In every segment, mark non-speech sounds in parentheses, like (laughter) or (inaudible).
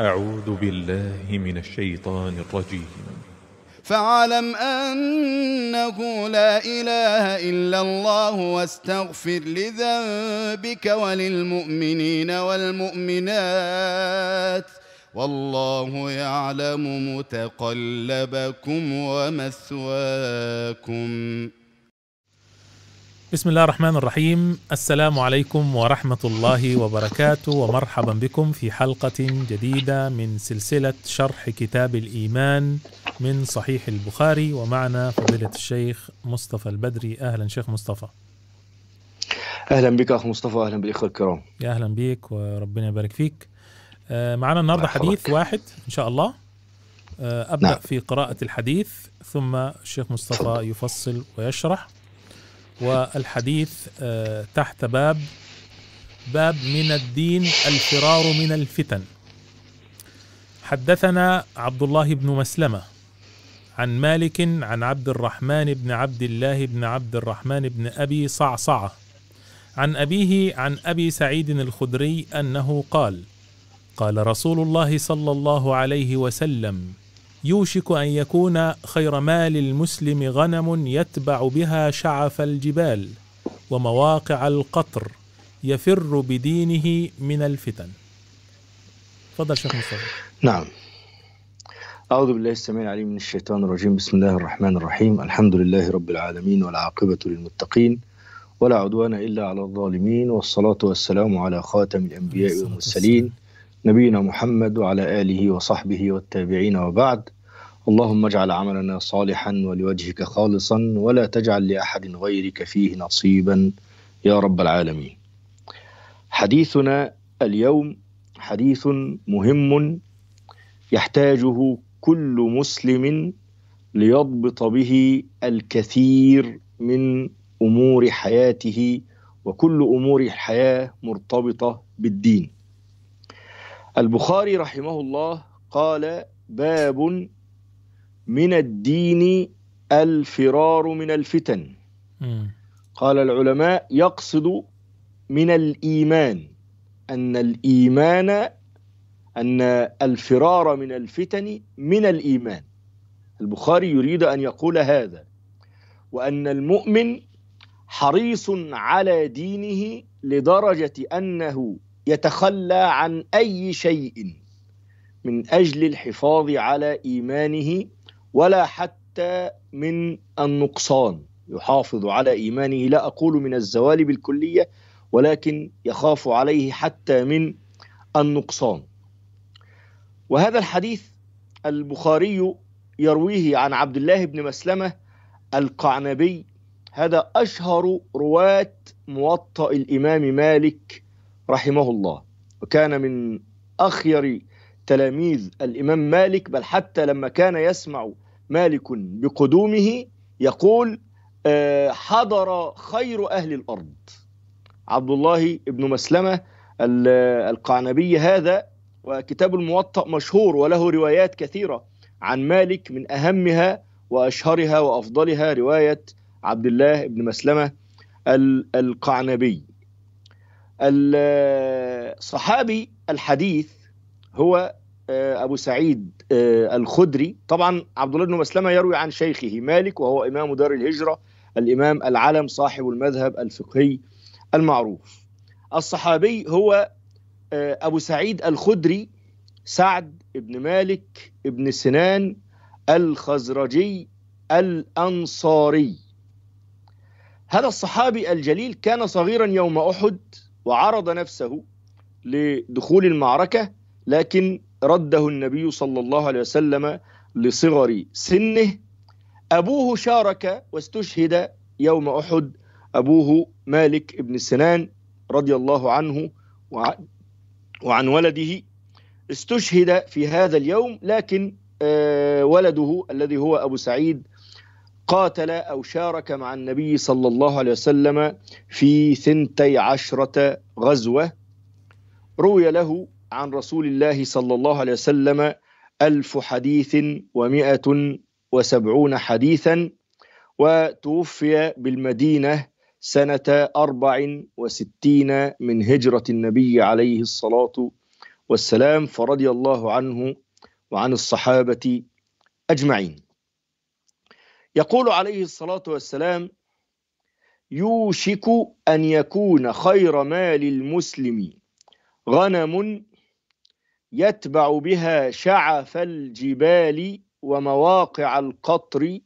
أعوذ بالله من الشيطان الرجيم فاعلم أنه لا إله إلا الله واستغفر لذنبك وللمؤمنين والمؤمنات والله يعلم متقلبكم ومثواكم بسم الله الرحمن الرحيم السلام عليكم ورحمة الله وبركاته ومرحبا بكم في حلقة جديدة من سلسلة شرح كتاب الإيمان من صحيح البخاري ومعنا فضيلة الشيخ مصطفى البدري أهلا شيخ مصطفى أهلا بك أخ مصطفى أهلا بالإخوة الكرام يا أهلا بك وربنا يبارك فيك آه، معنا النهاردة حديث واحد إن شاء الله آه، أبدأ نعم. في قراءة الحديث ثم الشيخ مصطفى يفصل ويشرح والحديث آه، تحت باب باب من الدين الفرار من الفتن حدثنا عبد الله بن مسلمه عن مالك عن عبد الرحمن بن عبد الله بن عبد الرحمن بن ابي صعصعه عن ابيه عن ابي سعيد الخدري انه قال قال رسول الله صلى الله عليه وسلم يوشك ان يكون خير مال المسلم غنم يتبع بها شعف الجبال ومواقع القطر يفر بدينه من الفتن تفضل شيخ مصطفى نعم أعوذ بالله السميع العليم من الشيطان الرجيم بسم الله الرحمن الرحيم الحمد لله رب العالمين والعاقبة للمتقين ولا عدوان إلا على الظالمين والصلاة والسلام على خاتم الأنبياء والمرسلين نبينا محمد وعلى آله وصحبه والتابعين وبعد اللهم اجعل عملنا صالحا ولوجهك خالصا ولا تجعل لاحد غيرك فيه نصيبا يا رب العالمين. حديثنا اليوم حديث مهم يحتاجه كل مسلم ليضبط به الكثير من امور حياته وكل امور الحياه مرتبطه بالدين. البخاري رحمه الله قال باب من الدين الفرار من الفتن قال العلماء يقصد من الإيمان أن الإيمان أن الفرار من الفتن من الإيمان البخاري يريد أن يقول هذا وأن المؤمن حريص على دينه لدرجة أنه يتخلى عن أي شيء من أجل الحفاظ على إيمانه ولا حتى من النقصان يحافظ على إيمانه لا أقول من الزوال بالكلية ولكن يخاف عليه حتى من النقصان وهذا الحديث البخاري يرويه عن عبد الله بن مسلمة القعنبي هذا أشهر رواة موطأ الإمام مالك رحمه الله وكان من أخير تلاميذ الإمام مالك بل حتى لما كان يسمع مالك بقدومه يقول آه، حضر خير أهل الأرض عبد الله بن مسلمة القعنبي هذا وكتاب الموطأ مشهور وله روايات كثيرة عن مالك من أهمها وأشهرها وأفضلها رواية عبد الله بن مسلمة القعنبي الصحابي الحديث هو آه، ابو سعيد آه، الخدري طبعا عبد الله بن مسلمه يروي عن شيخه مالك وهو امام دار الهجره الامام العلم صاحب المذهب الفقهي المعروف الصحابي هو آه، ابو سعيد الخدري سعد بن مالك بن سنان الخزرجي الانصاري هذا الصحابي الجليل كان صغيرا يوم احد وعرض نفسه لدخول المعركه لكن رده النبي صلى الله عليه وسلم لصغر سنه أبوه شارك واستشهد يوم أحد أبوه مالك بن سنان رضي الله عنه وعن ولده استشهد في هذا اليوم لكن آه، ولده الذي هو أبو سعيد قاتل أو شارك مع النبي صلى الله عليه وسلم في ثنتي عشرة غزوة روي له عن رسول الله صلى الله عليه وسلم ألف حديث ومائة وسبعون حديثا وتوفي بالمدينة سنة أربع وستين من هجرة النبي عليه الصلاة والسلام فرضي الله عنه وعن الصحابة أجمعين يقول عليه الصلاة والسلام يوشك أن يكون خير مال المسلم غنم يتبع بها شعف الجبال ومواقع القطر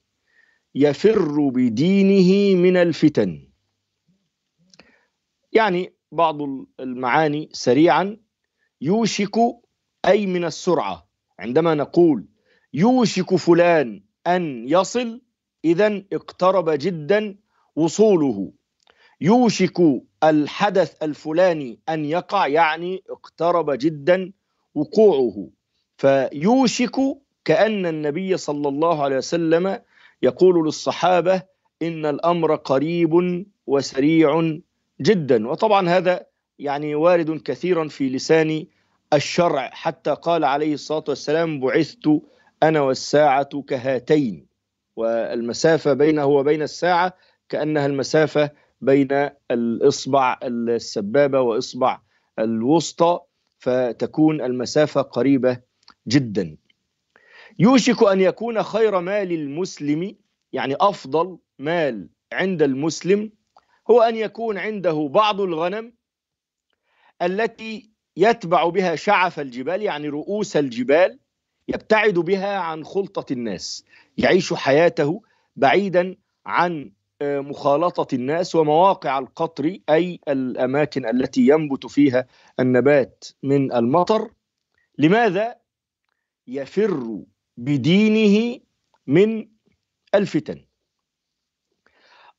يفر بدينه من الفتن يعني بعض المعاني سريعا يوشك أي من السرعة عندما نقول يوشك فلان أن يصل إذا اقترب جدا وصوله يوشك الحدث الفلاني أن يقع يعني اقترب جدا وقوعه فيوشك كأن النبي صلى الله عليه وسلم يقول للصحابة إن الأمر قريب وسريع جدا وطبعا هذا يعني وارد كثيرا في لسان الشرع حتى قال عليه الصلاة والسلام بعثت أنا والساعة كهاتين والمسافة بينه وبين الساعة كأنها المسافة بين الإصبع السبابة وإصبع الوسطى فتكون المسافة قريبة جدا يوشك أن يكون خير مال المسلم يعني أفضل مال عند المسلم هو أن يكون عنده بعض الغنم التي يتبع بها شعف الجبال يعني رؤوس الجبال يبتعد بها عن خلطة الناس يعيش حياته بعيدا عن مخالطه الناس ومواقع القطر اي الاماكن التي ينبت فيها النبات من المطر لماذا يفر بدينه من الفتن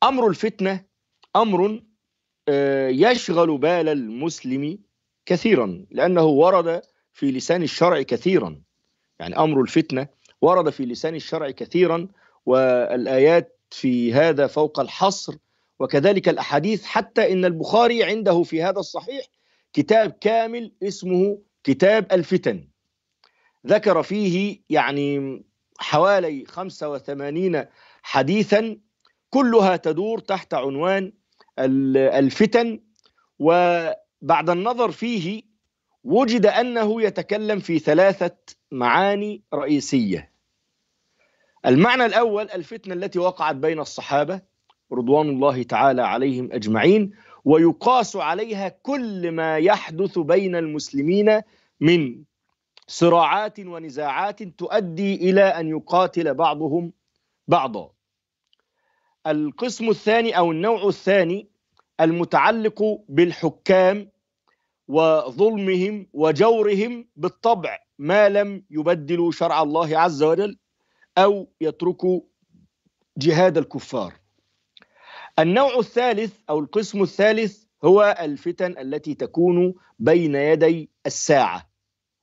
امر الفتنه امر آه، يشغل بال المسلم كثيرا لانه ورد في لسان الشرع كثيرا يعني امر الفتنه ورد في لسان الشرع كثيرا والايات في هذا فوق الحصر وكذلك الأحاديث حتى إن البخاري عنده في هذا الصحيح كتاب كامل اسمه كتاب الفتن ذكر فيه يعني حوالي 85 حديثا كلها تدور تحت عنوان الفتن وبعد النظر فيه وجد انه يتكلم في ثلاثه معاني رئيسيه المعنى الأول الفتنة التي وقعت بين الصحابة رضوان الله تعالى عليهم أجمعين ويقاس عليها كل ما يحدث بين المسلمين من صراعات ونزاعات تؤدي إلى أن يقاتل بعضهم بعضا القسم الثاني أو النوع الثاني المتعلق بالحكام وظلمهم وجورهم بالطبع ما لم يبدلوا شرع الله عز وجل أو يتركوا جهاد الكفار النوع الثالث أو القسم الثالث هو الفتن التي تكون بين يدي الساعة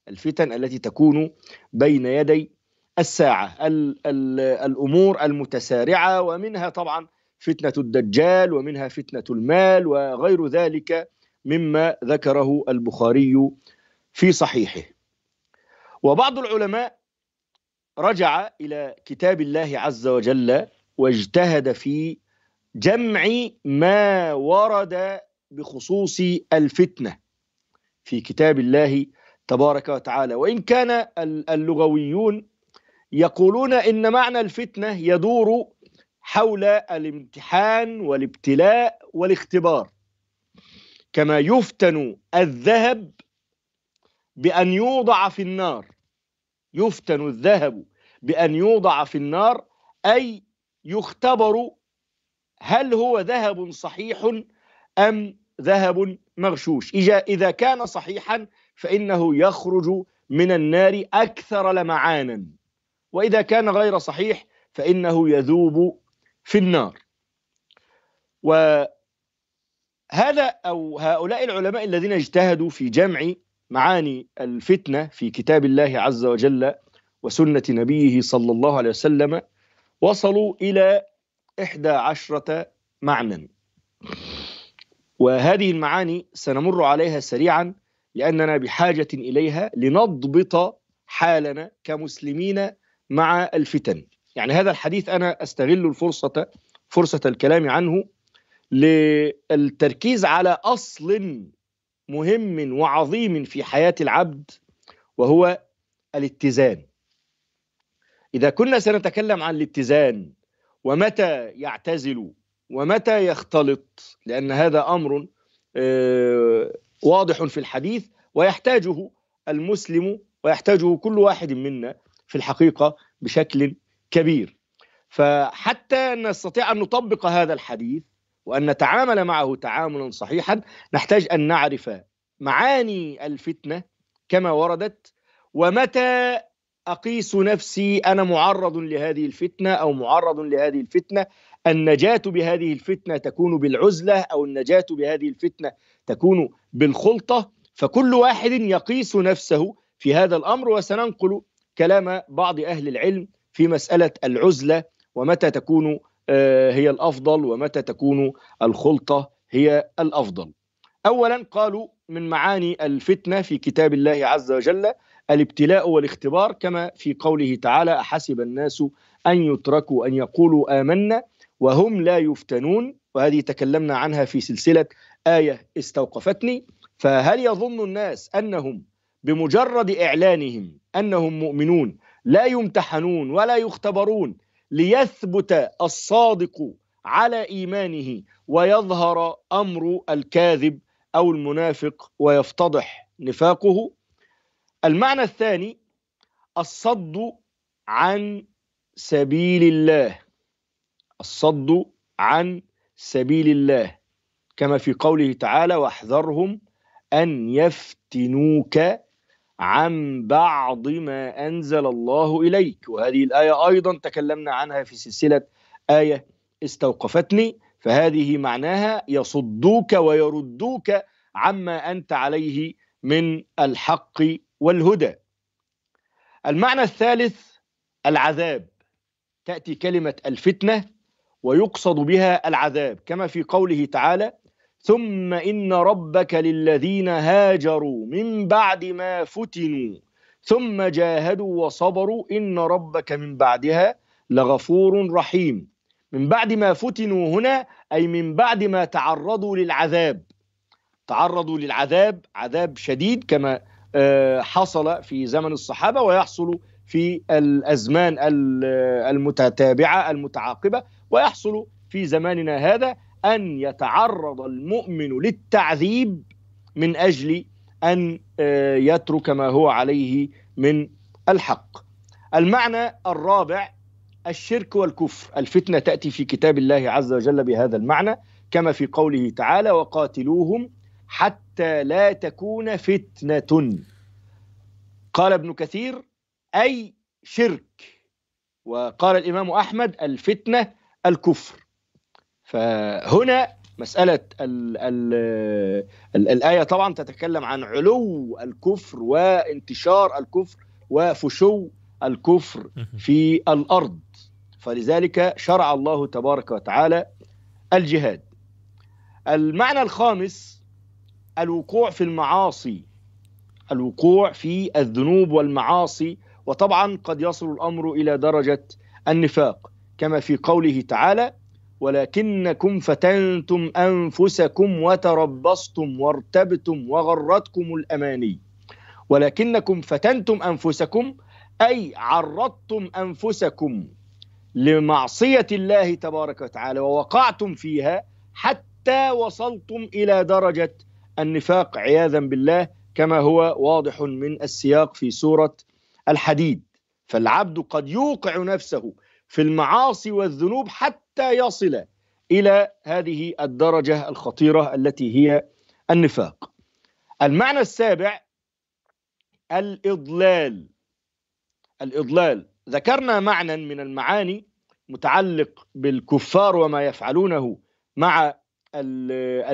الفتن التي تكون بين يدي الساعة الـ الـ الأمور المتسارعة ومنها طبعا فتنة الدجال ومنها فتنة المال وغير ذلك مما ذكره البخاري في صحيحه وبعض العلماء رجع الى كتاب الله عز وجل واجتهد في جمع ما ورد بخصوص الفتنه في كتاب الله تبارك وتعالى وان كان اللغويون يقولون ان معنى الفتنه يدور حول الامتحان والابتلاء والاختبار كما يفتن الذهب بان يوضع في النار يفتن الذهب بأن يوضع في النار أي يختبر هل هو ذهب صحيح أم ذهب مغشوش إذا كان صحيحا فإنه يخرج من النار أكثر لمعانا وإذا كان غير صحيح فإنه يذوب في النار وهذا أو هؤلاء العلماء الذين اجتهدوا في جمع معاني الفتنه في كتاب الله عز وجل وسنه نبيه صلى الله عليه وسلم وصلوا الى احدى عشره معنى وهذه المعاني سنمر عليها سريعا لاننا بحاجه اليها لنضبط حالنا كمسلمين مع الفتن يعني هذا الحديث انا استغل الفرصه فرصه الكلام عنه للتركيز على اصل مهم وعظيم في حياة العبد وهو الاتزان إذا كنا سنتكلم عن الاتزان ومتى يعتزل ومتى يختلط لأن هذا أمر آه، واضح في الحديث ويحتاجه المسلم ويحتاجه كل واحد منا في الحقيقة بشكل كبير فحتى نستطيع أن نطبق هذا الحديث وأن نتعامل معه تعاملا صحيحا نحتاج أن نعرف معاني الفتنة كما وردت ومتى أقيس نفسي أنا معرض لهذه الفتنة أو معرض لهذه الفتنة النجاة بهذه الفتنة تكون بالعزلة أو النجاة بهذه الفتنة تكون بالخلطة فكل واحد يقيس نفسه في هذا الأمر وسننقل كلام بعض أهل العلم في مسألة العزلة ومتى تكون آه، هي الافضل ومتى تكون الخلطه هي الافضل اولا قالوا من معاني الفتنه في كتاب الله عز وجل الابتلاء والاختبار كما في قوله تعالى احسب الناس ان يتركوا ان يقولوا امنا وهم لا يفتنون وهذه تكلمنا عنها في سلسله ايه استوقفتني فهل يظن الناس انهم بمجرد اعلانهم انهم مؤمنون لا يمتحنون ولا يختبرون ليثبت الصادق على ايمانه ويظهر امر الكاذب او المنافق ويفتضح نفاقه المعنى الثاني الصد عن سبيل الله الصد عن سبيل الله كما في قوله تعالى واحذرهم ان يفتنوك عن بعض ما أنزل الله إليك وهذه الآية أيضا تكلمنا عنها في سلسلة آية استوقفتني فهذه معناها يصدوك ويردوك عما أنت عليه من الحق والهدى المعنى الثالث العذاب تأتي كلمة الفتنة ويقصد بها العذاب كما في قوله تعالى ثم إن ربك للذين هاجروا من بعد ما فتنوا ثم جاهدوا وصبروا إن ربك من بعدها لغفور رحيم من بعد ما فتنوا هنا أي من بعد ما تعرضوا للعذاب تعرضوا للعذاب عذاب شديد كما آه، حصل في زمن الصحابة ويحصل في الأزمان المتتابعة المتعاقبة ويحصل في زماننا هذا أن يتعرض المؤمن للتعذيب من أجل أن آه، يترك ما هو عليه من الحق المعنى الرابع الشرك والكفر الفتنة تأتي في كتاب الله عز وجل بهذا المعنى كما في قوله تعالى وقاتلوهم حتى لا تكون فتنة قال ابن كثير أي شرك وقال الإمام أحمد الفتنة الكفر فهنا مسألة الـ الـ الـ الآية طبعا تتكلم عن علو الكفر وانتشار الكفر وفشو الكفر في الأرض فلذلك شرع الله تبارك وتعالى الجهاد المعنى الخامس الوقوع في المعاصي الوقوع في الذنوب والمعاصي وطبعا قد يصل الأمر إلى درجة النفاق كما في قوله تعالى ولكنكم فتنتم أنفسكم وتربصتم وارتبتم وغرتكم الأماني ولكنكم فتنتم أنفسكم أي عرضتم أنفسكم لمعصية الله تبارك وتعالى ووقعتم فيها حتى وصلتم إلى درجة النفاق عياذا بالله كما هو واضح من السياق في سورة الحديد فالعبد قد يوقع نفسه في المعاصي والذنوب حتى حتى يصل الى هذه الدرجه الخطيره التي هي النفاق. المعنى السابع الاضلال. الاضلال ذكرنا معنى من المعاني متعلق بالكفار وما يفعلونه مع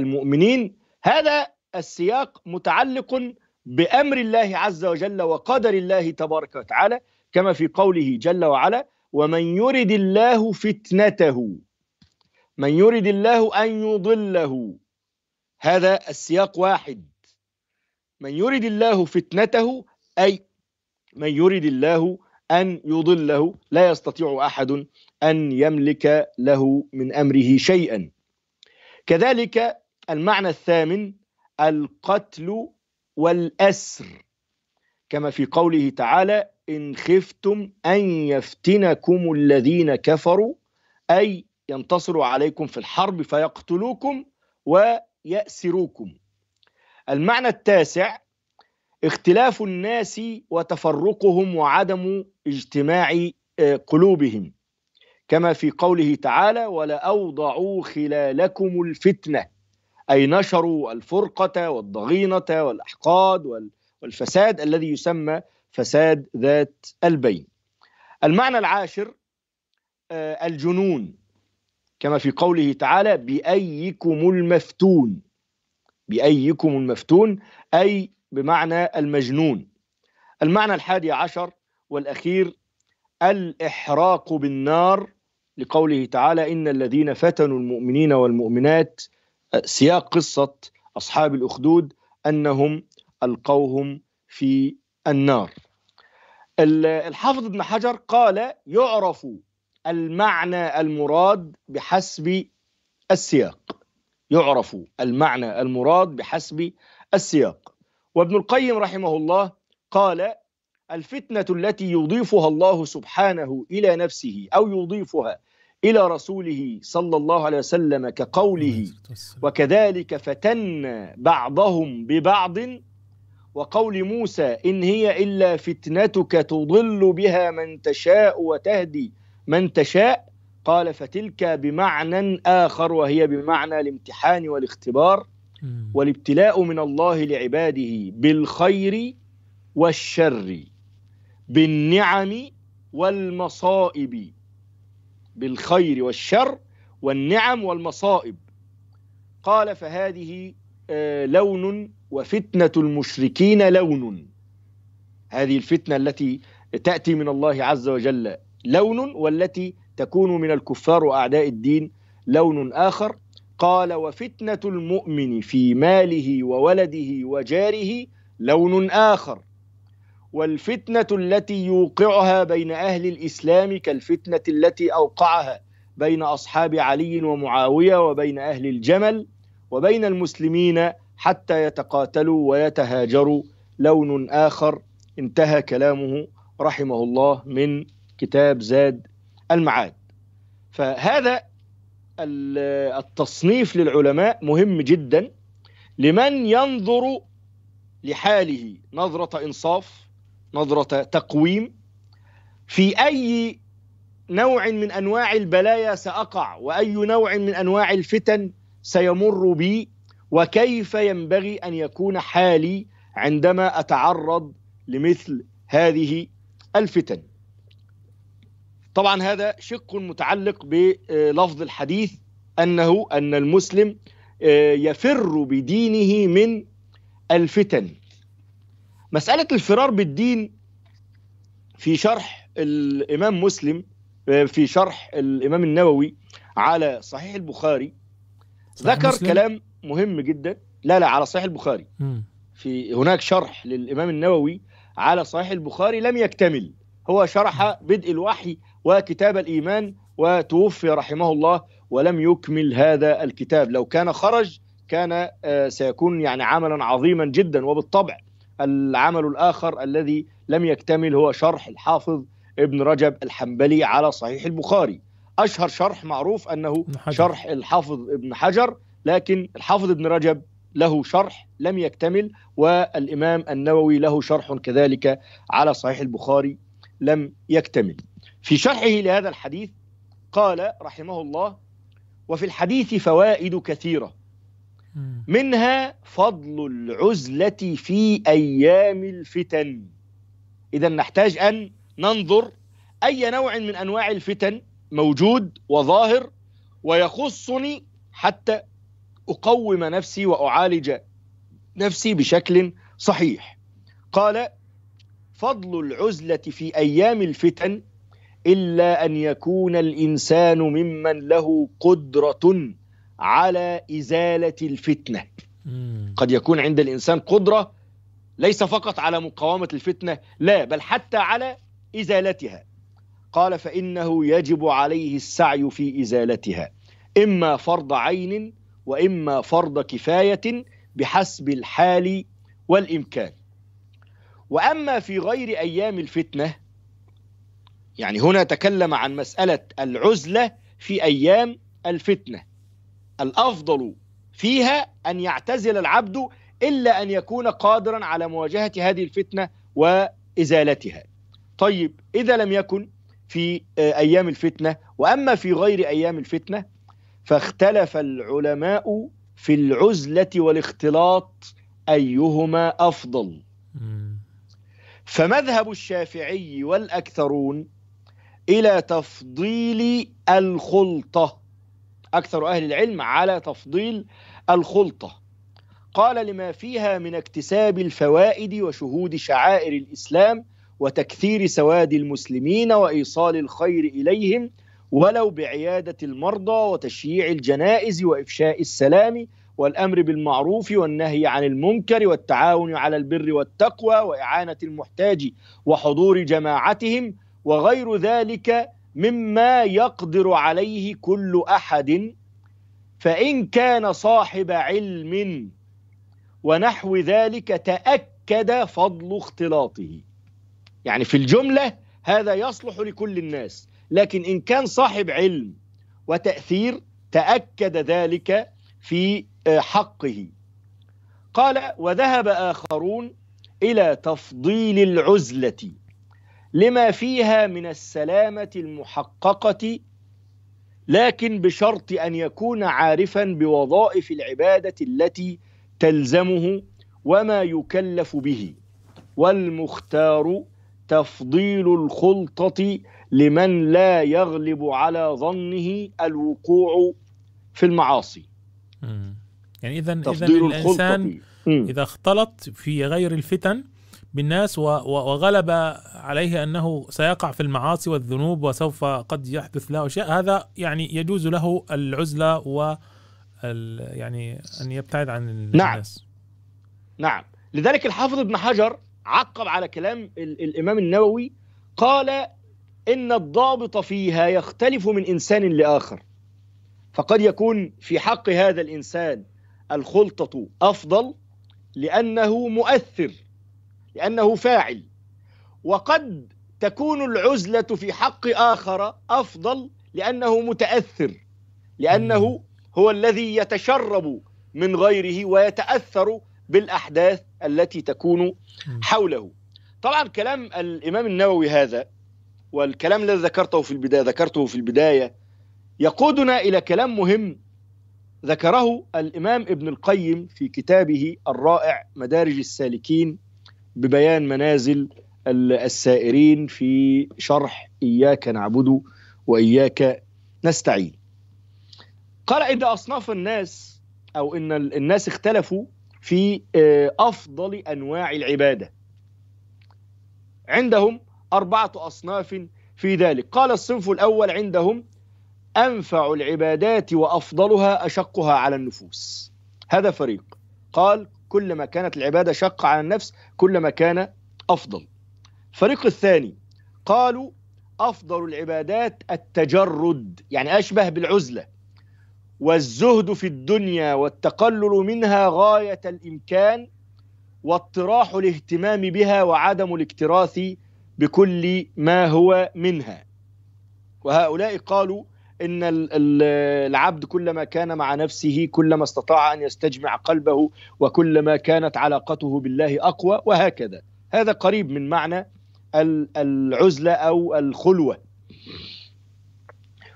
المؤمنين هذا السياق متعلق بامر الله عز وجل وقدر الله تبارك وتعالى كما في قوله جل وعلا ومن يرد الله فتنته من يرد الله أن يضله هذا السياق واحد من يرد الله فتنته أي من يرد الله أن يضله لا يستطيع أحد أن يملك له من أمره شيئا كذلك المعنى الثامن القتل والأسر كما في قوله تعالى إن خفتم أن يفتنكم الذين كفروا أي ينتصروا عليكم في الحرب فيقتلوكم ويأسروكم المعنى التاسع اختلاف الناس وتفرقهم وعدم اجتماع آه، قلوبهم كما في قوله تعالى ولأوضعوا خلالكم الفتنة أي نشروا الفرقة والضغينة والأحقاد وال والفساد الذي يسمى فساد ذات البين المعنى العاشر آه، الجنون كما في قوله تعالى بأيكم المفتون بأيكم المفتون أي بمعنى المجنون المعنى الحادي عشر والأخير الإحراق بالنار لقوله تعالى إن الذين فتنوا المؤمنين والمؤمنات آه، سياق قصة أصحاب الأخدود أنهم ألقوهم في النار الحافظ ابن حجر قال يعرف المعنى المراد بحسب السياق يعرف المعنى المراد بحسب السياق وابن القيم رحمه الله قال الفتنة التي يضيفها الله سبحانه إلى نفسه أو يضيفها إلى رسوله صلى الله عليه وسلم كقوله وكذلك فتنا بعضهم ببعض وقول موسى إن هي إلا فتنتك تضل بها من تشاء وتهدي من تشاء قال فتلك بمعنى آخر وهي بمعنى الامتحان والاختبار والابتلاء من الله لعباده بالخير والشر بالنعم والمصائب بالخير والشر والنعم والمصائب قال فهذه آه، لون وفتنة المشركين لون هذه الفتنة التي تأتي من الله عز وجل لون والتي تكون من الكفار وأعداء الدين لون آخر قال وفتنة المؤمن في ماله وولده وجاره لون آخر والفتنة التي يوقعها بين أهل الإسلام كالفتنة التي أوقعها بين أصحاب علي ومعاوية وبين أهل الجمل وبين المسلمين حتى يتقاتلوا ويتهاجروا لون آخر انتهى كلامه رحمه الله من كتاب زاد المعاد فهذا التصنيف للعلماء مهم جدا لمن ينظر لحاله نظرة إنصاف نظرة تقويم في أي نوع من أنواع البلايا سأقع وأي نوع من أنواع الفتن سيمر بي وكيف ينبغي ان يكون حالي عندما اتعرض لمثل هذه الفتن طبعا هذا شق متعلق بلفظ الحديث انه ان المسلم آه، يفر بدينه من الفتن مساله الفرار بالدين في شرح الامام مسلم آه، في شرح الامام النووي على صحيح البخاري صحيح ذكر مسلم؟ كلام مهم جدا لا لا على صحيح البخاري في هناك شرح للامام النووي على صحيح البخاري لم يكتمل هو شرح بدء الوحي وكتاب الايمان وتوفي رحمه الله ولم يكمل هذا الكتاب لو كان خرج كان آه، سيكون يعني عملا عظيما جدا وبالطبع العمل الاخر الذي لم يكتمل هو شرح الحافظ ابن رجب الحنبلي على صحيح البخاري اشهر شرح معروف انه شرح الحافظ ابن حجر لكن الحافظ ابن رجب له شرح لم يكتمل والإمام النووي له شرح كذلك على صحيح البخاري لم يكتمل في شرحه لهذا الحديث قال رحمه الله وفي الحديث فوائد كثيرة منها فضل العزلة في أيام الفتن إذا نحتاج أن ننظر أي نوع من أنواع الفتن موجود وظاهر ويخصني حتى اقوم نفسي واعالج نفسي بشكل صحيح قال فضل العزله في ايام الفتن الا ان يكون الانسان ممن له قدره على ازاله الفتنه قد يكون عند الانسان قدره ليس فقط على مقاومه الفتنه لا بل حتى على ازالتها قال فانه يجب عليه السعي في ازالتها اما فرض عين واما فرض كفايه بحسب الحال والامكان واما في غير ايام الفتنه يعني هنا تكلم عن مساله العزله في ايام الفتنه الافضل فيها ان يعتزل العبد الا ان يكون قادرا على مواجهه هذه الفتنه وازالتها طيب اذا لم يكن في آه، ايام الفتنه واما في غير ايام الفتنه فاختلف العلماء في العزلة والاختلاط أيهما أفضل فمذهب الشافعي والأكثرون إلى تفضيل الخلطة أكثر أهل العلم على تفضيل الخلطة قال لما فيها من اكتساب الفوائد وشهود شعائر الإسلام وتكثير سواد المسلمين وإيصال الخير إليهم ولو بعيادة المرضى وتشييع الجنائز وإفشاء السلام والأمر بالمعروف والنهي عن المنكر والتعاون على البر والتقوى وإعانة المحتاج وحضور جماعتهم وغير ذلك مما يقدر عليه كل أحد فإن كان صاحب علم ونحو ذلك تأكد فضل اختلاطه يعني في الجملة هذا يصلح لكل الناس لكن إن كان صاحب علم وتأثير تأكد ذلك في آه، حقه قال وذهب آخرون إلى تفضيل العزلة لما فيها من السلامة المحققة لكن بشرط أن يكون عارفا بوظائف العبادة التي تلزمه وما يكلف به والمختار تفضيل الخلطة لمن لا يغلب على ظنه الوقوع في المعاصي يعني إذا تفضيل إذا الإنسان مم. إذا اختلط في غير الفتن بالناس وغلب عليه أنه سيقع في المعاصي والذنوب وسوف قد يحدث له أشياء هذا يعني يجوز له العزلة و يعني أن يبتعد عن نعم. الناس نعم نعم لذلك الحافظ ابن حجر عقب على كلام الامام النووي قال ان الضابط فيها يختلف من انسان لاخر فقد يكون في حق هذا الانسان الخلطه افضل لانه مؤثر لانه فاعل وقد تكون العزله في حق اخر افضل لانه متاثر لانه هو الذي يتشرب من غيره ويتاثر بالاحداث التي تكون حوله. طبعا كلام الامام النووي هذا والكلام الذي ذكرته في البدايه ذكرته في البدايه يقودنا الى كلام مهم ذكره الامام ابن القيم في كتابه الرائع مدارج السالكين ببيان منازل السائرين في شرح اياك نعبد واياك نستعين. قال ان اصناف الناس او ان الناس اختلفوا في آه، أفضل أنواع العبادة عندهم أربعة أصناف في ذلك قال الصنف الأول عندهم أنفع العبادات وأفضلها أشقها على النفوس هذا فريق قال كلما كانت العبادة شقة على النفس كلما كان أفضل الفريق الثاني قالوا أفضل العبادات التجرد يعني أشبه بالعزلة والزهد في الدنيا والتقلل منها غايه الامكان واطراح الاهتمام بها وعدم الاكتراث بكل ما هو منها وهؤلاء قالوا ان العبد كلما كان مع نفسه كلما استطاع ان يستجمع قلبه وكلما كانت علاقته بالله اقوى وهكذا هذا قريب من معنى العزله او الخلوه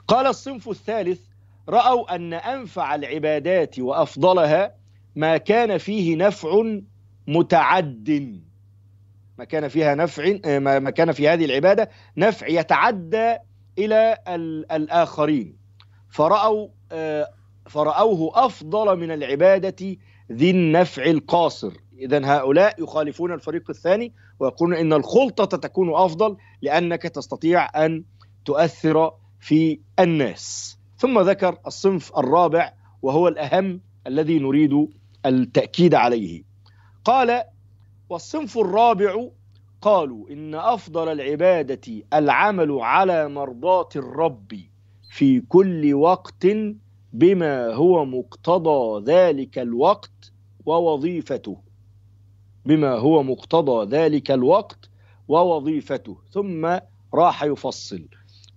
قال الصنف الثالث رأوا أن أنفع العبادات وأفضلها ما كان فيه نفع متعد ما كان فيها نفع ما كان في هذه العبادة نفع يتعدى إلى الآخرين فرأوا آه، فرأوه أفضل من العبادة ذي النفع القاصر إذا هؤلاء يخالفون الفريق الثاني ويقولون إن الخلطة تكون أفضل لأنك تستطيع أن تؤثر في الناس ثم ذكر الصنف الرابع وهو الأهم الذي نريد التأكيد عليه قال والصنف الرابع قالوا إن أفضل العبادة العمل على مرضاة الرب في كل وقت بما هو مقتضى ذلك الوقت ووظيفته بما هو مقتضى ذلك الوقت ووظيفته ثم راح يفصل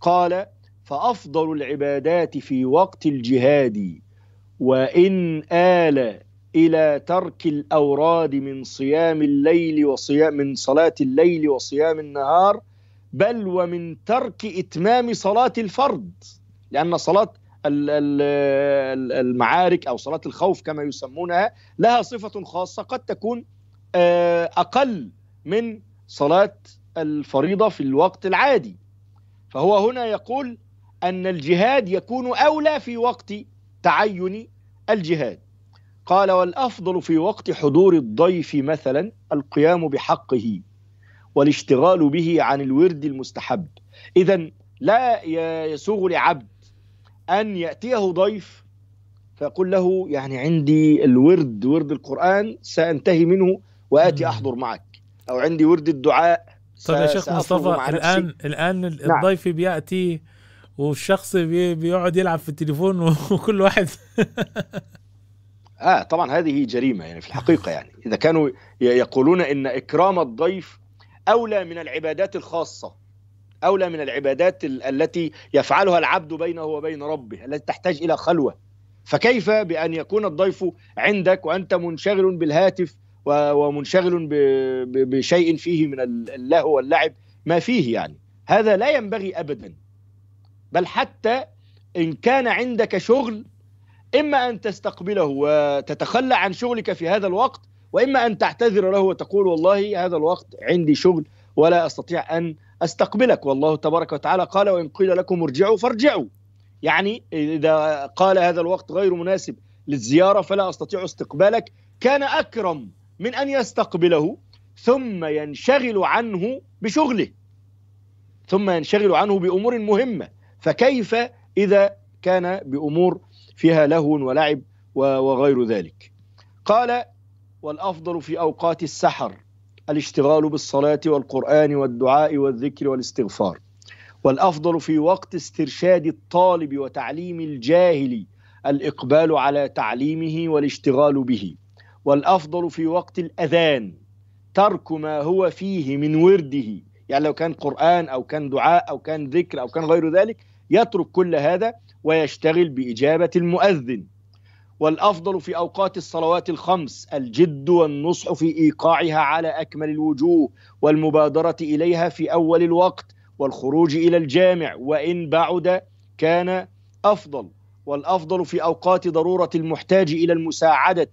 قال فأفضل العبادات في وقت الجهاد وإن آل إلى ترك الأوراد من صيام الليل وصيام من صلاة الليل وصيام النهار بل ومن ترك إتمام صلاة الفرض لأن صلاة المعارك أو صلاة الخوف كما يسمونها لها صفة خاصة قد تكون آه، أقل من صلاة الفريضة في الوقت العادي فهو هنا يقول أن الجهاد يكون أولى في وقت تعين الجهاد قال والأفضل في وقت حضور الضيف مثلا القيام بحقه والاشتغال به عن الورد المستحب إذا لا يسوغ لعبد أن يأتيه ضيف فيقول له يعني عندي الورد ورد القرآن سأنتهي منه وآتي أحضر معك أو عندي ورد الدعاء طيب يا شيخ مصطفى الآن الآن نعم. الضيف نعم. بيأتي والشخص بي بيقعد يلعب في التليفون (laughs) وكل واحد اه طبعا هذه جريمه يعني في الحقيقه يعني اذا كانوا يقولون ان اكرام الضيف اولى من العبادات الخاصه اولى من العبادات التي يفعلها العبد بينه وبين ربه التي تحتاج الى خلوه فكيف بان يكون الضيف عندك وانت منشغل بالهاتف ومنشغل بشيء فيه من اللهو واللعب ما فيه يعني هذا لا ينبغي ابدا بل حتى إن كان عندك شغل إما أن تستقبله وتتخلى عن شغلك في هذا الوقت وإما أن تعتذر له وتقول والله هذا الوقت عندي شغل ولا أستطيع أن أستقبلك والله تبارك وتعالى قال وإن قيل لكم ارجعوا فارجعوا يعني إذا قال هذا الوقت غير مناسب للزيارة فلا أستطيع استقبالك كان أكرم من أن يستقبله ثم ينشغل عنه بشغله ثم ينشغل عنه بأمور مهمة فكيف إذا كان بأمور فيها لهو ولعب وغير ذلك قال والأفضل في أوقات السحر الاشتغال بالصلاة والقرآن والدعاء والذكر والاستغفار والأفضل في وقت استرشاد الطالب وتعليم الجاهل الإقبال على تعليمه والاشتغال به والأفضل في وقت الأذان ترك ما هو فيه من ورده يعني لو كان قرآن أو كان دعاء أو كان ذكر أو كان غير ذلك يترك كل هذا ويشتغل بإجابة المؤذن والأفضل في أوقات الصلوات الخمس الجد والنصح في إيقاعها على أكمل الوجوه والمبادرة إليها في أول الوقت والخروج إلى الجامع وإن بعد كان أفضل والأفضل في أوقات ضرورة المحتاج إلى المساعدة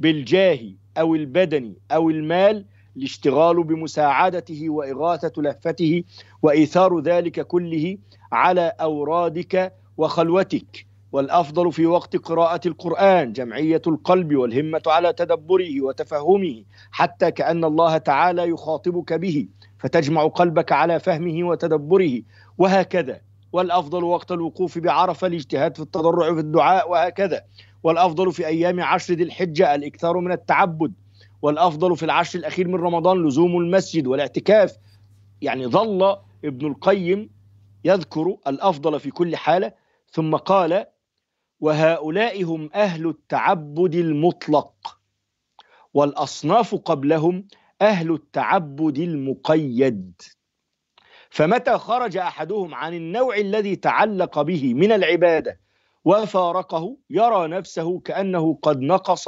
بالجاه أو البدن أو المال الاشتغال بمساعدته وإغاثة لهفته وإيثار ذلك كله على أورادك وخلوتك والافضل في وقت قراءه القران جمعيه القلب والهمه على تدبره وتفهمه حتى كان الله تعالى يخاطبك به فتجمع قلبك على فهمه وتدبره وهكذا والافضل وقت الوقوف بعرفه الاجتهاد في التضرع في الدعاء وهكذا والافضل في ايام عشر ذي الحجه الاكثار من التعبد والافضل في العشر الاخير من رمضان لزوم المسجد والاعتكاف يعني ظل ابن القيم يذكر الأفضل في كل حالة ثم قال وهؤلاء هم أهل التعبد المطلق والأصناف قبلهم أهل التعبد المقيد فمتى خرج أحدهم عن النوع الذي تعلق به من العبادة وفارقه يرى نفسه كأنه قد نقص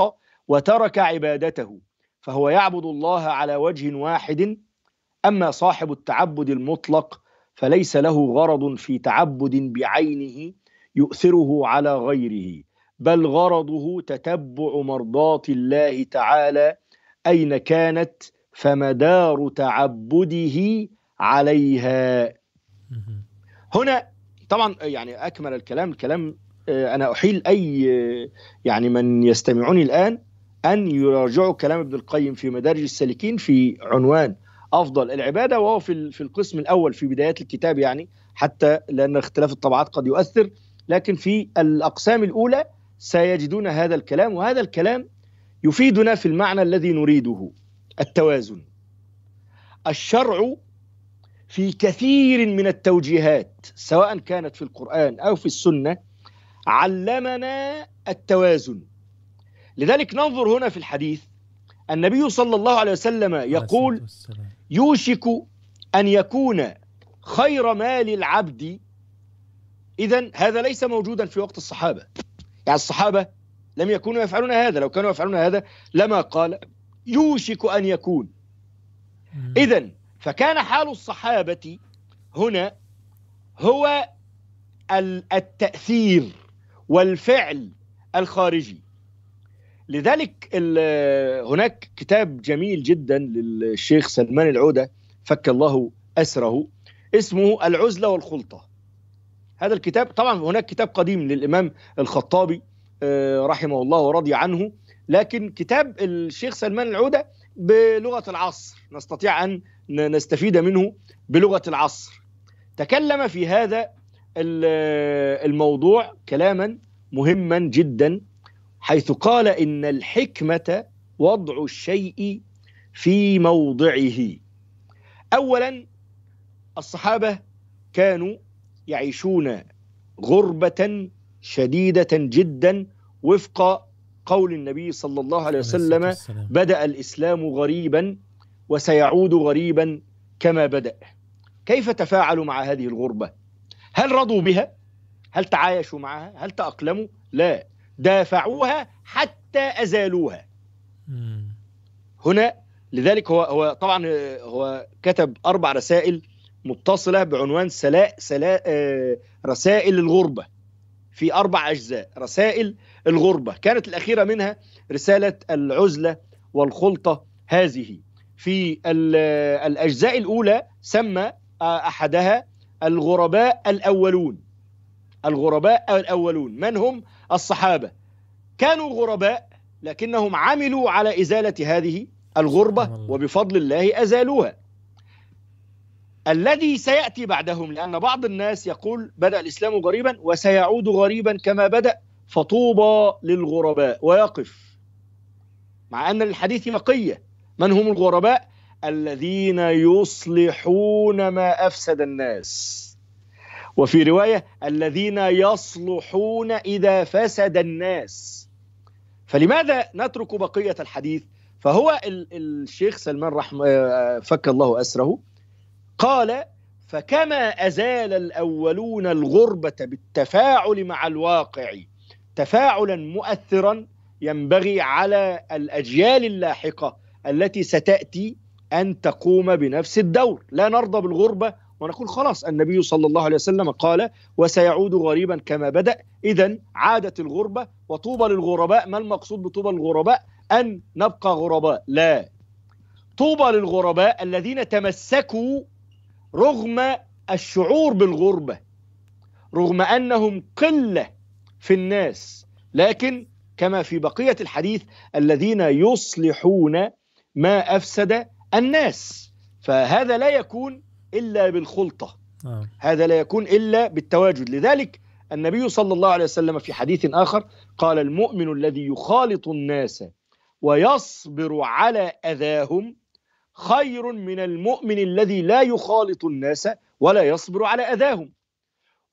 وترك عبادته فهو يعبد الله على وجه واحد أما صاحب التعبد المطلق فليس له غرض في تعبد بعينه يؤثره على غيره بل غرضه تتبع مرضاه الله تعالى اين كانت فمدار تعبده عليها هنا طبعا يعني اكمل الكلام الكلام آه، انا احيل اي آه، يعني من يستمعوني الان ان يراجعوا كلام ابن القيم في مدارج السالكين في عنوان افضل العباده وهو في في القسم الاول في بدايات الكتاب يعني حتى لان اختلاف الطبعات قد يؤثر لكن في الاقسام الاولى سيجدون هذا الكلام وهذا الكلام يفيدنا في المعنى الذي نريده التوازن الشرع في كثير من التوجيهات سواء كانت في القران او في السنه علمنا التوازن لذلك ننظر هنا في الحديث النبي صلى الله عليه وسلم يقول يوشك أن يكون خير مال العبد إذا هذا ليس موجودا في وقت الصحابة يعني الصحابة لم يكونوا يفعلون هذا لو كانوا يفعلون هذا لما قال يوشك أن يكون إذا فكان حال الصحابة هنا هو التأثير والفعل الخارجي لذلك هناك كتاب جميل جدا للشيخ سلمان العودة فك الله أسره اسمه العزلة والخلطة هذا الكتاب طبعا هناك كتاب قديم للإمام الخطابي آه، رحمه الله ورضي عنه لكن كتاب الشيخ سلمان العودة بلغة العصر نستطيع أن نستفيد منه بلغة العصر تكلم في هذا الموضوع كلاما مهما جدا حيث قال إن الحكمة وضع الشيء في موضعه أولا الصحابة كانوا يعيشون غربة شديدة جدا وفق قول النبي صلى الله عليه وسلم بدأ الإسلام غريبا وسيعود غريبا كما بدأ كيف تفاعلوا مع هذه الغربة؟ هل رضوا بها؟ هل تعايشوا معها؟ هل تأقلموا؟ لا دافعوها حتى أزالوها هنا لذلك هو هو طبعا آه، هو كتب أربع رسائل متصلة بعنوان سلاء سلاء آه، رسائل الغربة في أربع أجزاء رسائل الغربة كانت الأخيرة منها رسالة العزلة والخلطة هذه في آه، الأجزاء الأولى سمى أحدها الغرباء الأولون الغرباء الأولون من هم الصحابه كانوا غرباء لكنهم عملوا على ازاله هذه الغربه وبفضل الله ازالوها الذي سياتي بعدهم لان بعض الناس يقول بدا الاسلام غريبا وسيعود غريبا كما بدا فطوبى للغرباء ويقف مع ان الحديث بقيه من هم الغرباء الذين يصلحون ما افسد الناس وفي رواية الذين يصلحون إذا فسد الناس فلماذا نترك بقية الحديث فهو الشيخ سلمان رحم آه، آه، فك الله أسره قال فكما أزال الأولون الغربة بالتفاعل مع الواقع تفاعلا مؤثرا ينبغي على الأجيال اللاحقة التي ستأتي أن تقوم بنفس الدور لا نرضى بالغربة ونقول خلاص النبي صلى الله عليه وسلم قال وسيعود غريبا كما بدأ إذا عادت الغربة وطوبى للغرباء ما المقصود بطوبى للغرباء أن نبقى غرباء لا طوبى للغرباء الذين تمسكوا رغم الشعور بالغربة رغم أنهم قلة في الناس لكن كما في بقية الحديث الذين يصلحون ما أفسد الناس فهذا لا يكون إلا بالخلطة آه. هذا لا يكون إلا بالتواجد لذلك النبي صلى الله عليه وسلم في حديث آخر قال المؤمن الذي يخالط الناس ويصبر على أذاهم خير من المؤمن الذي لا يخالط الناس ولا يصبر على أذاهم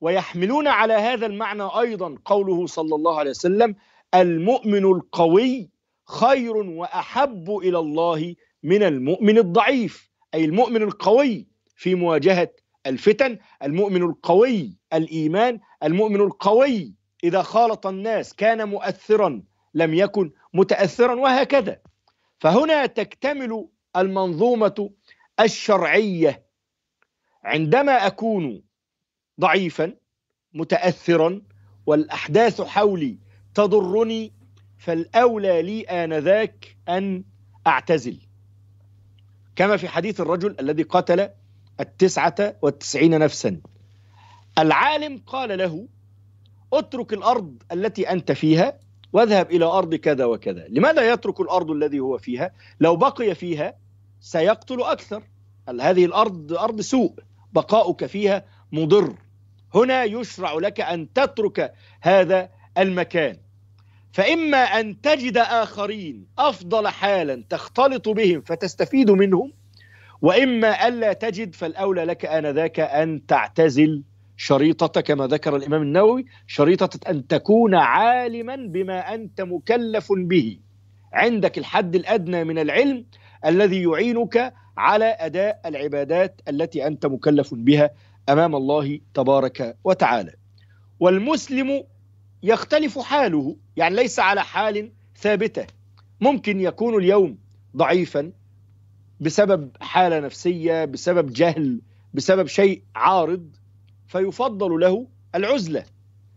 ويحملون على هذا المعنى أيضا قوله صلى الله عليه وسلم المؤمن القوي خير وأحب إلى الله من المؤمن الضعيف أي المؤمن القوي في مواجهه الفتن المؤمن القوي الايمان المؤمن القوي اذا خالط الناس كان مؤثرا لم يكن متاثرا وهكذا فهنا تكتمل المنظومه الشرعيه عندما اكون ضعيفا متاثرا والاحداث حولي تضرني فالاولى لي انذاك ان اعتزل كما في حديث الرجل الذي قتل التسعة والتسعين نفسا العالم قال له اترك الأرض التي أنت فيها واذهب إلى أرض كذا وكذا لماذا يترك الأرض الذي هو فيها لو بقي فيها سيقتل أكثر هذه الأرض أرض سوء بقاؤك فيها مضر هنا يشرع لك أن تترك هذا المكان فإما أن تجد آخرين أفضل حالا تختلط بهم فتستفيد منهم وإما ألا تجد فالأولى لك آنذاك أن تعتزل شريطة كما ذكر الإمام النووي شريطة أن تكون عالما بما أنت مكلف به عندك الحد الأدنى من العلم الذي يعينك على أداء العبادات التي أنت مكلف بها أمام الله تبارك وتعالى والمسلم يختلف حاله يعني ليس على حال ثابتة ممكن يكون اليوم ضعيفا بسبب حاله نفسيه بسبب جهل بسبب شيء عارض فيفضل له العزله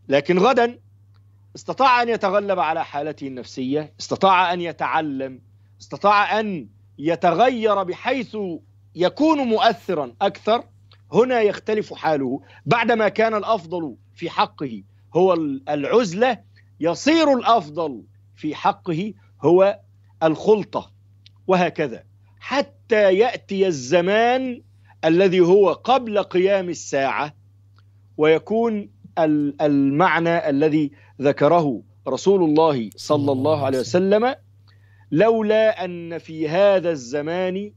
لكن غدا استطاع ان يتغلب على حالته النفسيه استطاع ان يتعلم استطاع ان يتغير بحيث يكون مؤثرا اكثر هنا يختلف حاله بعدما كان الافضل في حقه هو العزله يصير الافضل في حقه هو الخلطه وهكذا حتى ياتي الزمان الذي هو قبل قيام الساعه ويكون المعنى الذي ذكره رسول الله صلى الله عليه وسلم لولا ان في هذا الزمان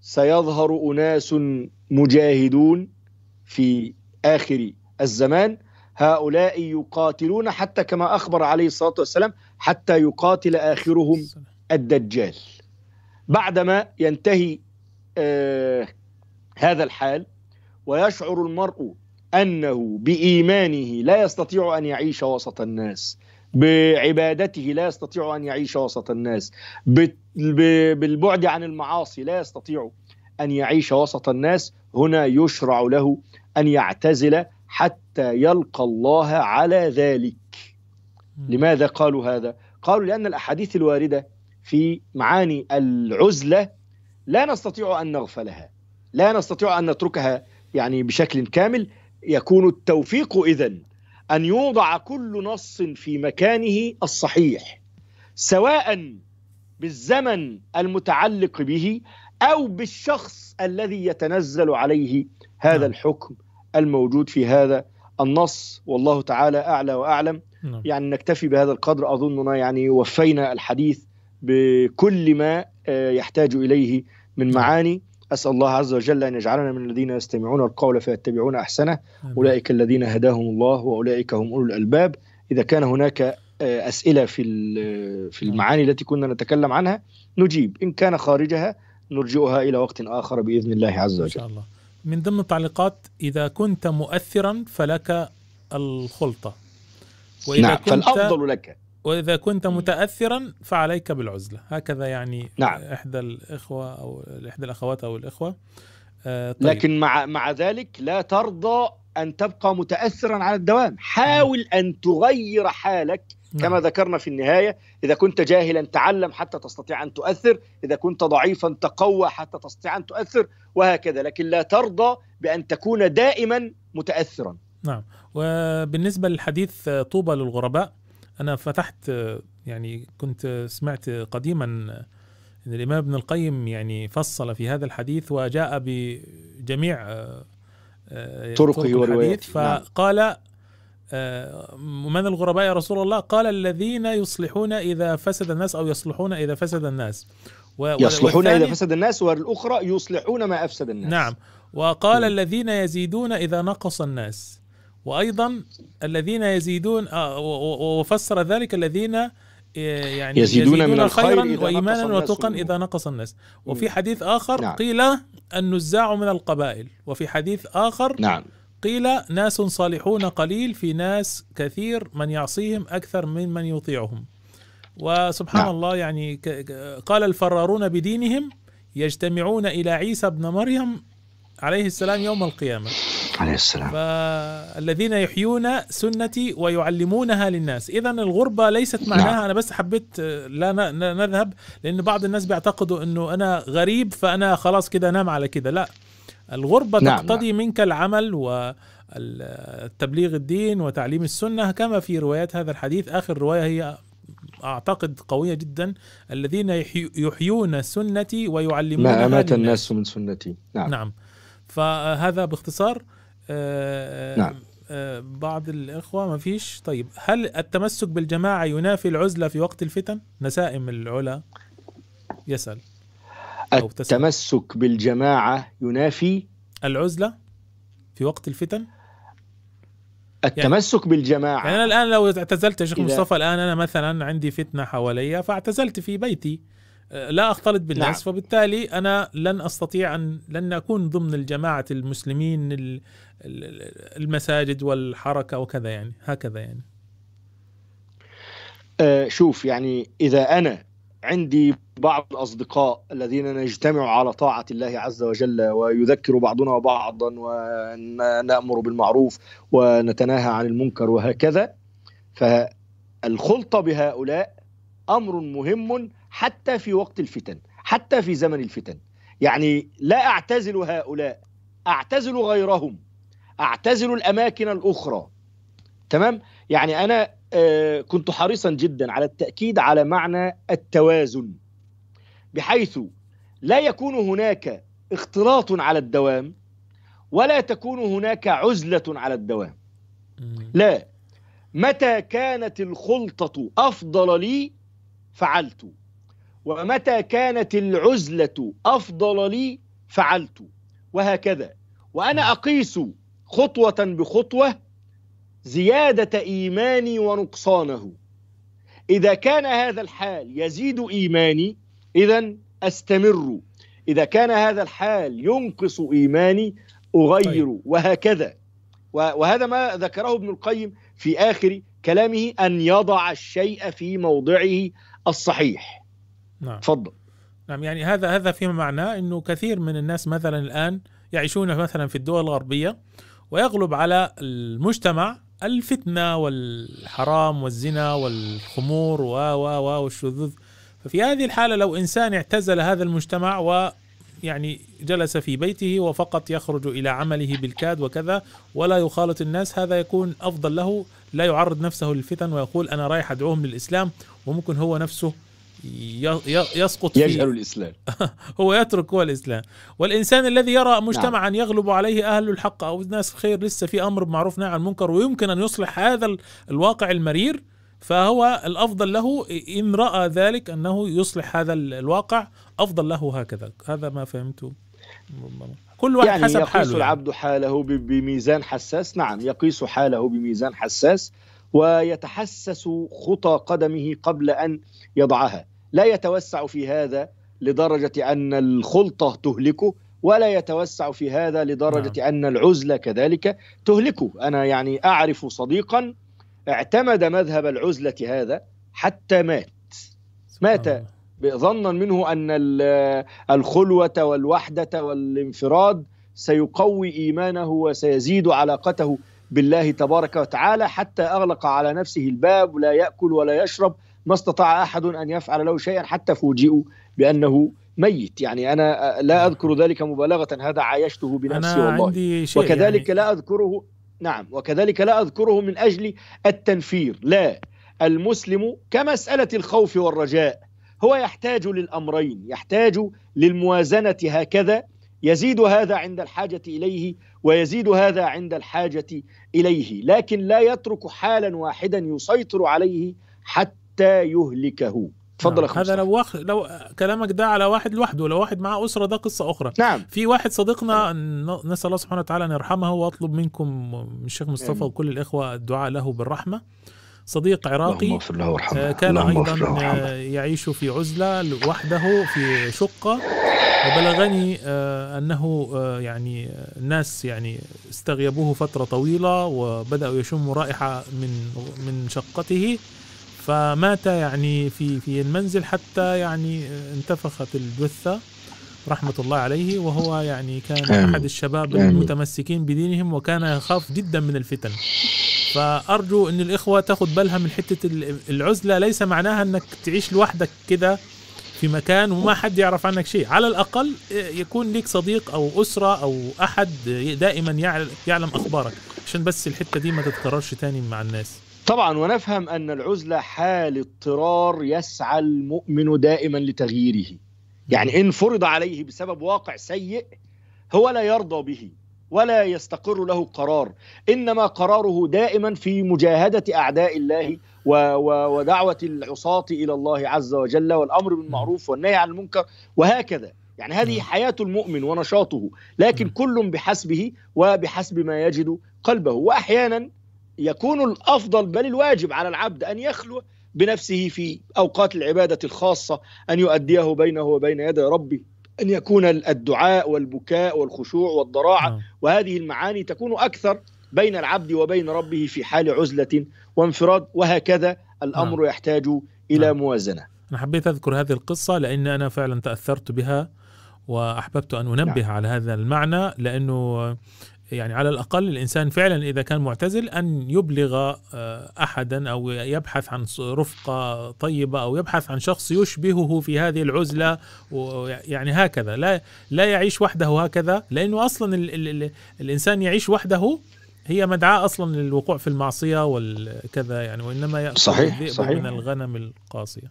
سيظهر اناس مجاهدون في اخر الزمان هؤلاء يقاتلون حتى كما اخبر عليه الصلاه والسلام حتى يقاتل اخرهم الدجال بعدما ينتهي آه هذا الحال ويشعر المرء انه بايمانه لا يستطيع ان يعيش وسط الناس بعبادته لا يستطيع ان يعيش وسط الناس بالبعد عن المعاصي لا يستطيع ان يعيش وسط الناس هنا يشرع له ان يعتزل حتى يلقى الله على ذلك لماذا قالوا هذا قالوا لان الاحاديث الوارده في معاني العزله لا نستطيع ان نغفلها لا نستطيع ان نتركها يعني بشكل كامل يكون التوفيق اذا ان يوضع كل نص في مكانه الصحيح سواء بالزمن المتعلق به او بالشخص الذي يتنزل عليه هذا نعم. الحكم الموجود في هذا النص والله تعالى اعلى واعلم نعم. يعني نكتفي بهذا القدر اظننا يعني وفينا الحديث بكل ما آه، يحتاج اليه من نعم. معاني اسال الله عز وجل ان يجعلنا من الذين يستمعون القول فيتبعون احسنه اولئك الذين هداهم الله واولئك هم اولو الالباب اذا كان هناك آه، اسئله في آه، في نعم. المعاني التي كنا نتكلم عنها نجيب ان كان خارجها نرجئها الى وقت اخر باذن الله عز وجل ان شاء الله من ضمن التعليقات اذا كنت مؤثرا فلك الخلطه واذا نعم كنت فالافضل لك وإذا كنت متأثرا فعليك بالعزلة هكذا يعني نعم. إحدى الإخوة أو إحدى الأخوات أو الإخوة آه طيب. لكن مع مع ذلك لا ترضى أن تبقى متأثرا على الدوام حاول نعم. أن تغير حالك نعم. كما ذكرنا في النهاية إذا كنت جاهلا تعلم حتى تستطيع أن تؤثر إذا كنت ضعيفا تقوى حتى تستطيع أن تؤثر وهكذا لكن لا ترضى بأن تكون دائما متأثرا نعم وبالنسبة للحديث طوبى للغرباء انا فتحت يعني كنت سمعت قديما ان الامام ابن القيم يعني فصل في هذا الحديث وجاء بجميع آه، آه، طرقه الحديث نعم. فقال آه، من الغرباء يا رسول الله قال الذين يصلحون اذا فسد الناس او يصلحون اذا فسد الناس و يصلحون اذا فسد الناس والاخرى يصلحون ما افسد الناس نعم وقال نعم. الذين يزيدون اذا نقص الناس وايضا الذين يزيدون آه، وفسر ذلك الذين آه، يعني يزيدون, يزيدون من خيرا إذا وايمانا وتقا اذا نقص الناس وفي حديث اخر نعم. قيل النزاع من القبائل وفي حديث اخر نعم قيل ناس صالحون قليل في ناس كثير من يعصيهم اكثر من من يطيعهم وسبحان نعم. الله يعني قال الفرارون بدينهم يجتمعون الى عيسى ابن مريم عليه السلام يوم القيامة عليه السلام فالذين يحيون سنتي ويعلمونها للناس إذا الغربة ليست معناها نعم. أنا بس حبيت لا نذهب لأن بعض الناس بيعتقدوا أنه أنا غريب فأنا خلاص كده نام على كده لا الغربة نعم تقتضي نعم. منك العمل و التبليغ الدين وتعليم السنة كما في روايات هذا الحديث آخر رواية هي أعتقد قوية جدا الذين يحيون سنتي ويعلمونها ما أمات الناس من سنتي نعم, نعم. فهذا باختصار آه، آه، نعم آه، بعض الاخوه ما فيش طيب هل التمسك بالجماعه ينافي العزله في وقت الفتن نسائم العلا يسال التمسك بالجماعه ينافي العزله في وقت الفتن التمسك يعني بالجماعه يعني انا الان لو اعتزلت يا شيخ مصطفى الان انا مثلا عندي فتنه حواليا فاعتزلت في بيتي آه، لا اختلط بالناس نعم. فبالتالي انا لن استطيع ان لن اكون ضمن الجماعه المسلمين المساجد والحركه وكذا يعني هكذا يعني آه، شوف يعني اذا انا عندي بعض الاصدقاء الذين نجتمع على طاعه الله عز وجل ويذكر بعضنا بعضا ونامر بالمعروف ونتناهى عن المنكر وهكذا فالخلطه بهؤلاء امر مهم حتى في وقت الفتن حتى في زمن الفتن يعني لا أعتزل هؤلاء أعتزل غيرهم أعتزل الأماكن الأخرى تمام يعني أنا آه، كنت حريصا جدا على التأكيد على معنى التوازن بحيث لا يكون هناك اختلاط على الدوام ولا تكون هناك عزلة على الدوام لا متى كانت الخلطة أفضل لي فعلت ومتى كانت العزلة أفضل لي فعلت وهكذا وأنا أقيس خطوة بخطوة زيادة إيماني ونقصانه إذا كان هذا الحال يزيد إيماني إذا أستمر إذا كان هذا الحال ينقص إيماني أغير طيب. وهكذا وهذا ما ذكره ابن القيم في آخر كلامه أن يضع الشيء في موضعه الصحيح نعم تفضل نعم يعني هذا هذا فيما معناه انه كثير من الناس مثلا الان يعيشون مثلا في الدول الغربيه ويغلب على المجتمع الفتنه والحرام والزنا والخمور و و و والشذوذ ففي هذه الحاله لو انسان اعتزل هذا المجتمع و يعني جلس في بيته وفقط يخرج الى عمله بالكاد وكذا ولا يخالط الناس هذا يكون افضل له لا يعرض نفسه للفتن ويقول انا رايح ادعوهم للاسلام وممكن هو نفسه يسقط فيه يجهل الإسلام (laughs) هو يترك هو الإسلام والإنسان الذي يرى نعم. مجتمعا نعم. يغلب عليه أهل الحق أو الناس خير لسه في أمر بمعروف نهي عن المنكر ويمكن أن يصلح هذا الواقع المرير فهو الافضل له ان راى ذلك انه يصلح هذا الواقع افضل له هكذا هذا ما فهمته كل واحد يعني حسب يقيس حاله يقيس يعني. العبد حاله بميزان حساس نعم يقيس حاله بميزان حساس ويتحسس خطى قدمه قبل ان يضعها لا يتوسع في هذا لدرجه ان الخلطه تهلكه ولا يتوسع في هذا لدرجه نعم. ان العزله كذلك تهلكه انا يعني اعرف صديقا اعتمد مذهب العزله هذا حتى مات مات ظنا منه ان الخلوه والوحده والانفراد سيقوي ايمانه وسيزيد علاقته بالله تبارك وتعالى حتى أغلق على نفسه الباب لا يأكل ولا يشرب ما استطاع أحد أن يفعل له شيئا حتى فوجئوا بأنه ميت يعني أنا آه، لا أذكر ذلك مبالغة هذا عايشته بنفسي والله عندي شيء وكذلك يعني... لا أذكره نعم وكذلك لا أذكره من أجل التنفير لا المسلم كمسألة الخوف والرجاء هو يحتاج للأمرين يحتاج للموازنة هكذا يزيد هذا عند الحاجة إليه ويزيد هذا عند الحاجة إليه لكن لا يترك حالا واحدا يسيطر عليه حتى يهلكه تفضل نعم. هذا لو واخ... لو كلامك ده على واحد لوحده لو واحد معاه اسره ده قصه اخرى نعم في واحد صديقنا نعم. نسال الله سبحانه وتعالى ان يرحمه واطلب منكم من الشيخ مصطفى نعم. وكل الاخوه الدعاء له بالرحمه صديق عراقي آه، كان ايضا آه، يعيش في عزله وحده في شقه وبلغني آه، انه يعني الناس يعني استغيبوه فتره طويله وبداوا يشموا رائحه من من شقته فمات يعني في في المنزل حتى يعني انتفخت الجثه رحمة الله عليه وهو يعني كان أحد الشباب المتمسكين بدينهم وكان يخاف جدا من الفتن فارجو ان الاخوه تاخد بالها من حته العزله ليس معناها انك تعيش لوحدك كده في مكان وما حد يعرف عنك شيء على الاقل آه، يكون ليك صديق او اسره او احد دائما يعلم اخبارك عشان بس الحته دي ما تتكررش تاني مع الناس طبعا ونفهم ان العزله حال اضطرار يسعى المؤمن دائما لتغييره يعني ان فرض عليه بسبب واقع سيء هو لا يرضى به ولا يستقر له قرار انما قراره دائما في مجاهده اعداء الله ودعوه العصاه الى الله عز وجل والامر بالمعروف والنهي عن المنكر وهكذا يعني هذه نعم. حياه المؤمن ونشاطه لكن نعم. كل بحسبه وبحسب ما يجد قلبه واحيانا يكون الافضل بل الواجب على العبد ان يخلو بنفسه في اوقات العباده الخاصه ان يؤديه بينه وبين يدي ربه أن يكون الدعاء والبكاء والخشوع والضراعة نعم. وهذه المعاني تكون أكثر بين العبد وبين ربه في حال عزلة وانفراد وهكذا الأمر نعم. يحتاج إلى نعم. موازنة أنا حبيت أذكر هذه القصة لأن أنا فعلا تأثرت بها وأحببت أن أنبه على هذا المعنى لأنه يعني على الاقل الانسان فعلا اذا كان معتزل ان يبلغ آه، احدا او يبحث عن رفقه طيبه او يبحث عن شخص يشبهه في هذه العزله يعني هكذا لا لا يعيش وحده هكذا لانه اصلا الـ الـ الانسان يعيش وحده هي مدعاه اصلا للوقوع في المعصيه والكذا يعني وانما ياكل صحيح الذئب صحيح من الغنم القاسيه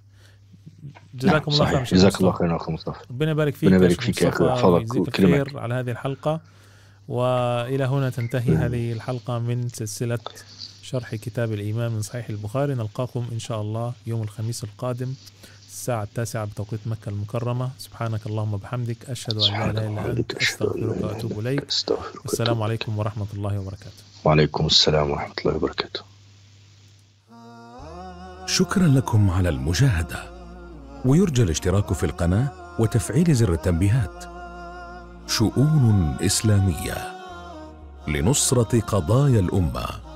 نعم. جزاكم الله خير جزاك الله خير اخ مصطفى ربنا يبارك فيك ربنا يبارك فيك يا اخي يحفظك على هذه الحلقه والى هنا تنتهي هذه الحلقه من سلسله شرح كتاب الايمان من صحيح البخاري نلقاكم ان شاء الله يوم الخميس القادم الساعة التاسعة بتوقيت مكة المكرمة سبحانك اللهم وبحمدك أشهد أن لا إله إلا أنت أستغفرك وأتوب إليك السلام عليكم ورحمة الله وبركاته وعليكم السلام ورحمة الله وبركاته شكرا لكم على المشاهدة ويرجى الاشتراك في القناة وتفعيل زر التنبيهات شؤون اسلاميه لنصره قضايا الامه